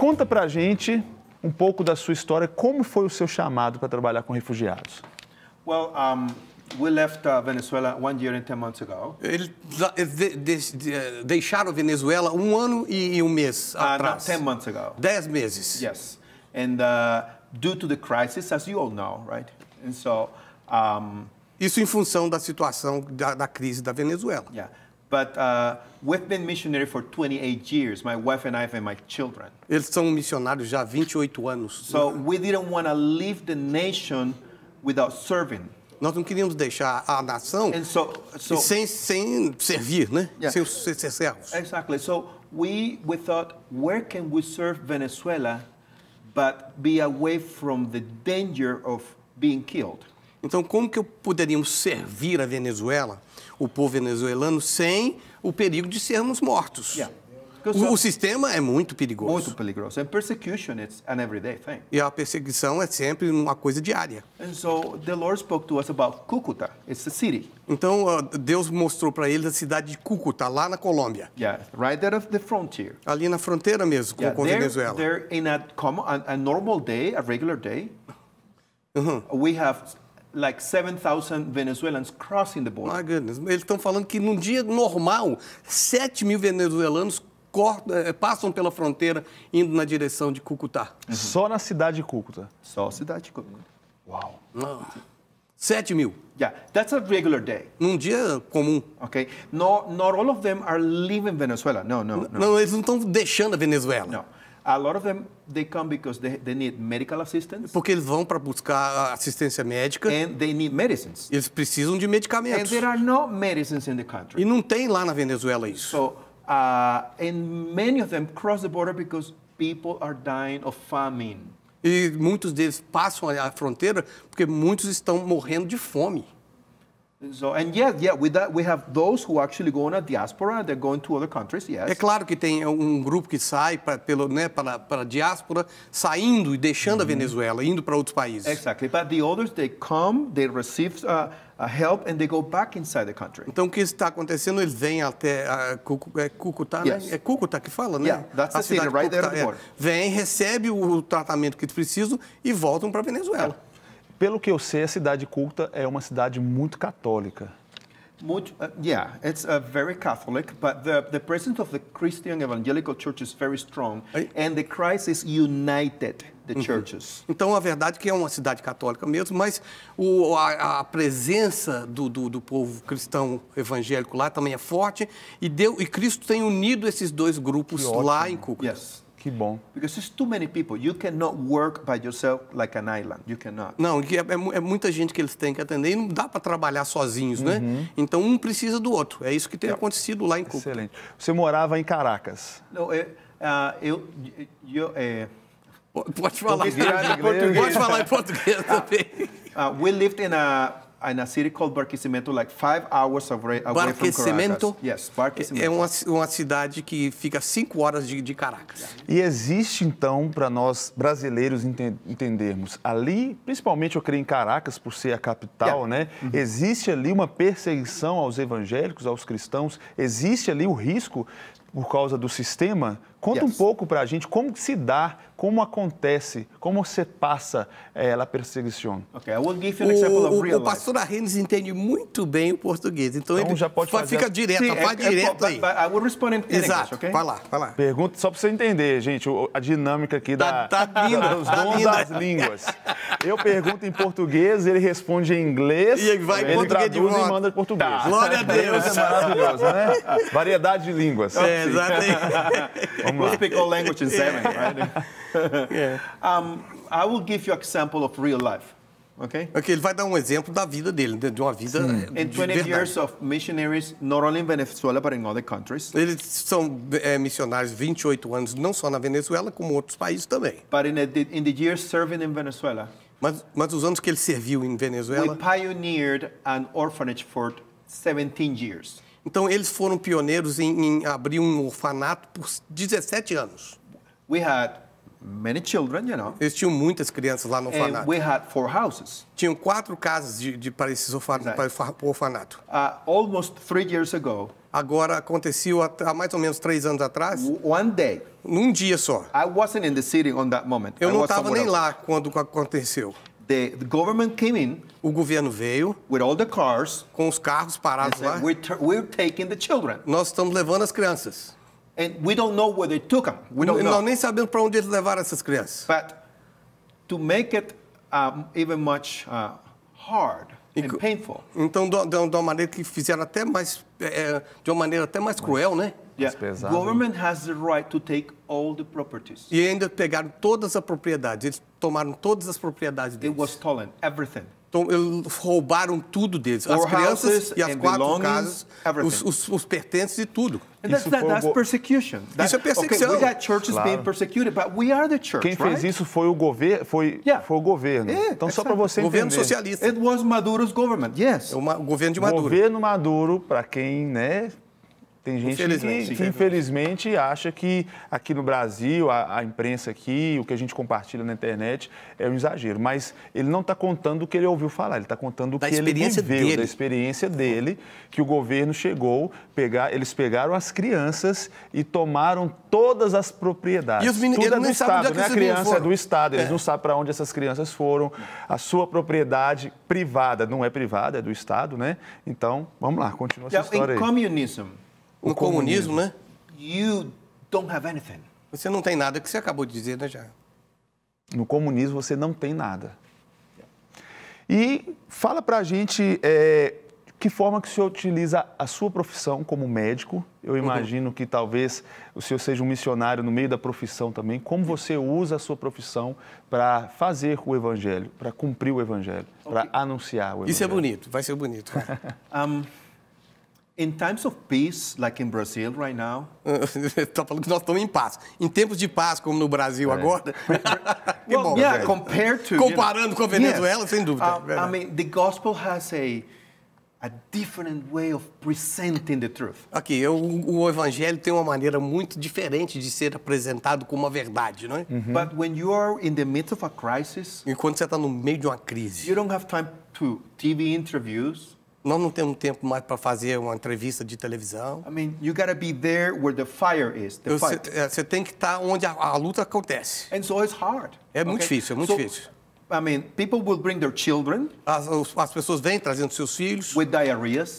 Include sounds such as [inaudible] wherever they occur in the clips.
conta pra gente um pouco da sua história, como foi o seu chamado para trabalhar com refugiados? Well, um... We left uh, Venezuela one year and ten months ago. Eles eh, de, de, de, eh, deixaram Venezuela um ano e, e um mês uh, atrás. Ten months ago. Dez meses. Yes, and uh, due to the crisis, as you all know, right? And so. Um, Isso em função da situação da, da crise da Venezuela. Yeah. But uh, we've been missionary for 28 years, my wife and I and my children. Eles são missionários já 28 anos. So we didn't want to leave the nation without serving. Nós não queríamos deixar a nação so, so, sem, sem servir, né? Yeah. Sem ser servos. Exactly. So we, we thought, where can we serve Venezuela but be away from the danger of being killed? Então, como que eu poderíamos servir a Venezuela, o povo venezuelano, sem o perigo de sermos mortos? Yeah. O, o, uh, sistema é muito perigoso. Muito perigoso. And persecution is an everyday thing. E a perseguição é sempre uma coisa diária. And so the Lord spoke to us about Cúcuta. It's a city. Então Deus mostrou para eles a cidade de Cúcuta, lá na Colômbia. Yeah, right there at the frontier. Ali na fronteira mesmo yeah, com, a Venezuela. There in a, common, a, a normal day, a regular day, uh uhum. -huh. we have like 7,000 Venezuelans crossing the border. My goodness. Eles estão falando que num dia normal, 7 mil venezuelanos corta, eh, passam pela fronteira indo na direção de Cúcuta. Uhum. Só na cidade de Cúcuta? Só na cidade de Cúcuta. Uau. Não. Ah. 7 mil. Yeah, that's a regular day. Num dia comum. Okay. No, not all of them are leaving Venezuela. No, no, no. Não, eles não estão deixando a Venezuela. Não. A lot of them they come because they, they need medical assistance. Porque eles vão para buscar assistência médica. And they need medicines. Eles precisam de medicamentos. And there are no medicines in the country. E não tem lá na Venezuela isso. So, uh, and many of them cross the border because people are dying of famine. E muitos deles passam a fronteira porque muitos estão morrendo de fome. É claro que tem um grupo que sai pelo, né, para, para a diáspora, saindo e deixando a uhum. Venezuela, indo para outros países. Exactly, but the others they come, they receive uh, uh, help and they go back inside the country. Então o que está acontecendo, eles vêm até a é Cúcuta, é né? Cucuta yes. né? É Cúcuta que fala, né? Yeah, that's a the city, right Cúcuta, there the É. Vem, recebe o tratamento que precisam e voltam para a Venezuela. Yeah pelo que eu sei, a cidade culta é uma cidade muito católica. Muito, uh, yeah, it's a uh, very Catholic, but the, the presence of the Christian Evangelical Church is very strong, and the Christ is united the uhum. churches. Então, a verdade é que é uma cidade católica mesmo, mas o, a, a presença do, do, do, povo cristão evangélico lá também é forte, e, deu, e Cristo tem unido esses dois grupos lá em Cuca. Yes. Que bom. Because it's too many people. You cannot work by yourself like an island. You cannot. Não, é, é, é muita gente que eles têm que atender e não dá para trabalhar sozinhos, né? Uhum. Então um precisa do outro. É isso que tem é. acontecido lá em Cuba. Excelente. Você morava em Caracas? Não, é, uh, eh, ah, eu, eu eh, é... Pode falar. [laughs] Pode falar em português ah, também. Uh, we lived in a in a city called Barquisimeto, like five hours away, away Barquisimeto from Caracas. Yes, Barquisimeto. É uma, uma cidade que fica cinco horas de, de Caracas. E existe, então, para nós brasileiros ente entendermos, ali, principalmente eu creio em Caracas, por ser a capital, yeah. né? Uhum. Existe ali uma perseguição aos evangélicos, aos cristãos? Existe ali o risco por causa do sistema. Conta yes. um pouco para a gente como se dá, como acontece, como se passa eh, ela a perseguição. Okay. o, o, o pastor Arrhenes entende muito bem o português, então, então ele já pode fazer... fica direto, Sim, vai é, é, direto é, aí. Eu vou I will respond in Exato, okay? vai lá, vai lá. Pergunta só para você entender, gente, a dinâmica aqui tá, da, tá lindo, da, [laughs] dos tá dons lindo. das línguas. [laughs] Eu pergunto em português, ele responde em inglês. E vai ele português traduz e manda em português. Tá. Glória a Deus. É maravilhoso, né? Variedade de línguas. É, exatamente. [laughs] Vamos lá. speak all languages, seven, é. right? É. Um, I will give you example of real life. Okay. okay, ele vai dar um exemplo da vida dele, de uma vida Sim. de 20 verdade. years of missionaries not only in Venezuela but in other countries. Eles são é, missionários 28 anos não só na Venezuela como outros países também. But in, a, in the years serving in Venezuela, mas, mas os anos que ele serviu em Venezuela. We pioneered an orphanage for 17 years. Então eles foram pioneiros em, em abrir um orfanato por 17 anos. We had many children, you know. Eles tinham muitas crianças lá no orfanato. And we had four houses. Tinham quatro casas de, de para esses orfanato, exactly. para o orfanato. Uh, almost three years ago. Agora aconteceu há mais ou menos três anos atrás. One day. Num dia só. I wasn't in the city on that moment. Eu não estava nem else. lá quando aconteceu. The, the government came in o governo veio with all the cars, com os carros parados said, lá. We're, we're taking the children. Nós estamos levando as crianças. and we don't know where they took them. We don't não, know. nem sabemos para onde eles levaram essas crianças. But to make it um, even much uh, hard e, and painful. Então, de uma maneira que fizeram até mais, é, de uma maneira até mais cruel, né? Yeah. Government has the right to take all the properties. E ainda pegaram todas as propriedades. Eles tomaram todas as propriedades deles. It was stolen, everything. Então, roubaram tudo deles. As crianças e as quatro casas, os, os, os, pertences e tudo. Isso é that, that's persecution. That, isso é perseguição. Okay, we got churches claro. being persecuted, but we are the church, Quem right? fez isso foi o, foi, yeah. foi o governo. Yeah, então, exactly. só para você entender. Governo socialista. It was Maduro's government, yes. O, é governo de Maduro. Governo Maduro, para quem né, tem gente infelizmente, que, que, infelizmente acha que aqui no Brasil, a, a, imprensa aqui, o que a gente compartilha na internet é um exagero. Mas ele não está contando o que ele ouviu falar, ele está contando o que ele viveu, dele. da experiência dele, que o governo chegou, pegar, eles pegaram as crianças e tomaram todas as propriedades. E os meninos Tudo é do é Estado, né? A criança é do Estado, eles é. não sabem para onde essas crianças foram. A sua propriedade privada não é privada, é do Estado, né? Então, vamos lá, continua essa história aí no comunismo, comunismo, né? You don't have anything. Você não tem nada, que você acabou de dizer, né, já? No comunismo você não tem nada. E fala pra gente é, que forma que o senhor utiliza a sua profissão como médico. Eu uhum. imagino uhum. que talvez o senhor seja um missionário no meio da profissão também. Como você usa a sua profissão para fazer o evangelho, para cumprir o evangelho, okay. para anunciar o evangelho? Isso é bonito, vai ser bonito. [laughs] um... In times of peace, like in Brazil right now. Está [laughs] falando que nós estamos em paz. Em tempos de paz, como no Brasil é. agora. [laughs] well, bom, yeah, compared to, Comparando you know, com a Venezuela, yes. sem dúvida. Uh, I mean, the gospel has a a different way of presenting the truth. Aqui, o, o, evangelho tem uma maneira muito diferente de ser apresentado como uma verdade, não é? Uhum. But when you are in the midst of a crisis, enquanto você está no meio de uma crise, you don't have time to TV interviews. Nós não temos tempo mais para fazer uma entrevista de televisão. I mean, you gotta be there where the fire is, the fight. Você é, tem que estar tá onde a, a, luta acontece. And so it's hard. É okay? muito difícil, é muito so, difícil. I mean, people will bring their children. As, as pessoas vêm trazendo seus filhos. With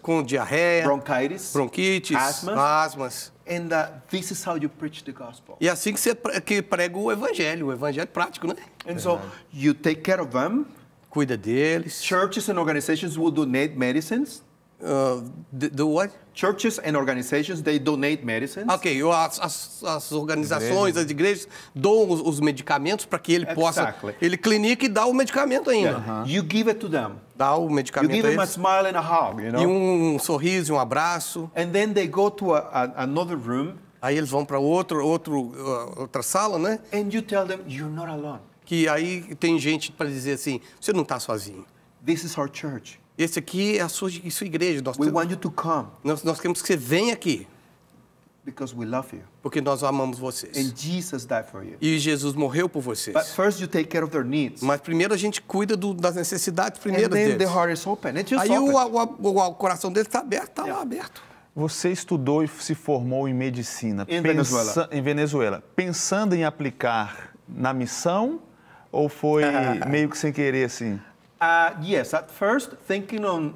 Com diarreia. Bronchitis. Bronquites. Asmas. asmas. And uh, this is how you preach the gospel. E é assim que você que prega o evangelho, o evangelho é prático, né? And so you take care of them cuida deles. Churches and organizations will donate medicines. Uh, do, what? Churches and organizations, they donate medicines. Ok, as, as, as organizações, as igrejas dão os, os medicamentos para que ele exactly. possa. Ele clinica e dá o medicamento ainda. Yeah. Uh -huh. You give it to them. Dá o medicamento you give a them a smile and a hug, you know? E um sorriso, um abraço. And then they go to a, a, another room. Aí eles vão para outro, outro, uh, outra sala, né? And you tell them you're not alone que aí tem gente para dizer assim, você não está sozinho. This is our church. Esse aqui é a sua, é a sua igreja. Nós, we want you to come. Nós, nós queremos que você venha aqui. Because we love you. Porque nós amamos vocês. And Jesus died for you. E Jesus morreu por vocês. But first you take care of their needs. Mas primeiro a gente cuida do, das necessidades primeiro And then deles. The heart is open. It Aí open. O, o, o, coração deles está aberto, está yeah. aberto. Você estudou e se formou em medicina em Pensa, Venezuela. em Venezuela, pensando em aplicar na missão ou foi [laughs] meio que sem querer, assim? Uh, yes, at first, thinking on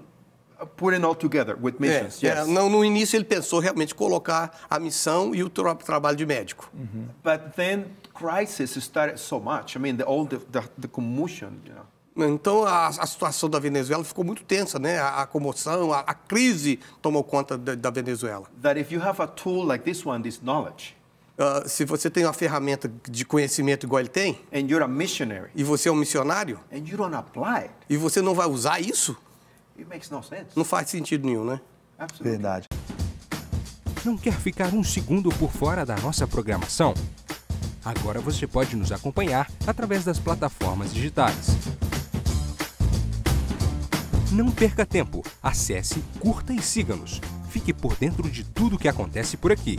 putting all together with é, missions. É, yes. é, não, no início ele pensou realmente colocar a missão e o tra trabalho de médico. Uhum. But then crisis started so much. I mean, the, all the, the, the commotion, you know. Então a, a, situação da Venezuela ficou muito tensa, né? A, a comoção, a, a, crise tomou conta da, da Venezuela. That if you have a tool like this one, this knowledge, Uh, se você tem uma ferramenta de conhecimento igual ele tem, e você é um missionário, it, e você não vai usar isso, não faz sentido nenhum, né? Absolutely. Verdade. Não quer ficar um segundo por fora da nossa programação? Agora você pode nos acompanhar através das plataformas digitais. Não perca tempo, acesse, curta e siga-nos. Fique por dentro de tudo o que acontece por aqui.